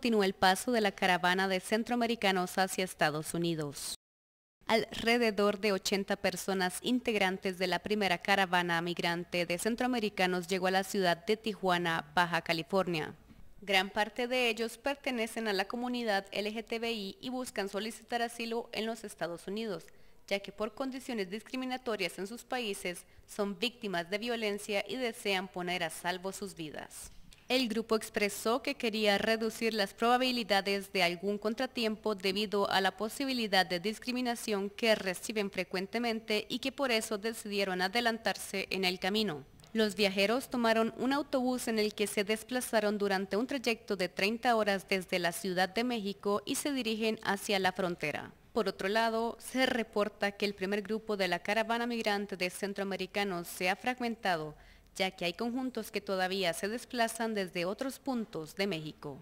continúa el paso de la caravana de centroamericanos hacia Estados Unidos. Alrededor de 80 personas integrantes de la primera caravana migrante de centroamericanos llegó a la ciudad de Tijuana, Baja California. Gran parte de ellos pertenecen a la comunidad LGTBI y buscan solicitar asilo en los Estados Unidos, ya que por condiciones discriminatorias en sus países son víctimas de violencia y desean poner a salvo sus vidas. El grupo expresó que quería reducir las probabilidades de algún contratiempo debido a la posibilidad de discriminación que reciben frecuentemente y que por eso decidieron adelantarse en el camino. Los viajeros tomaron un autobús en el que se desplazaron durante un trayecto de 30 horas desde la Ciudad de México y se dirigen hacia la frontera. Por otro lado, se reporta que el primer grupo de la caravana migrante de centroamericanos se ha fragmentado, ya que hay conjuntos que todavía se desplazan desde otros puntos de México.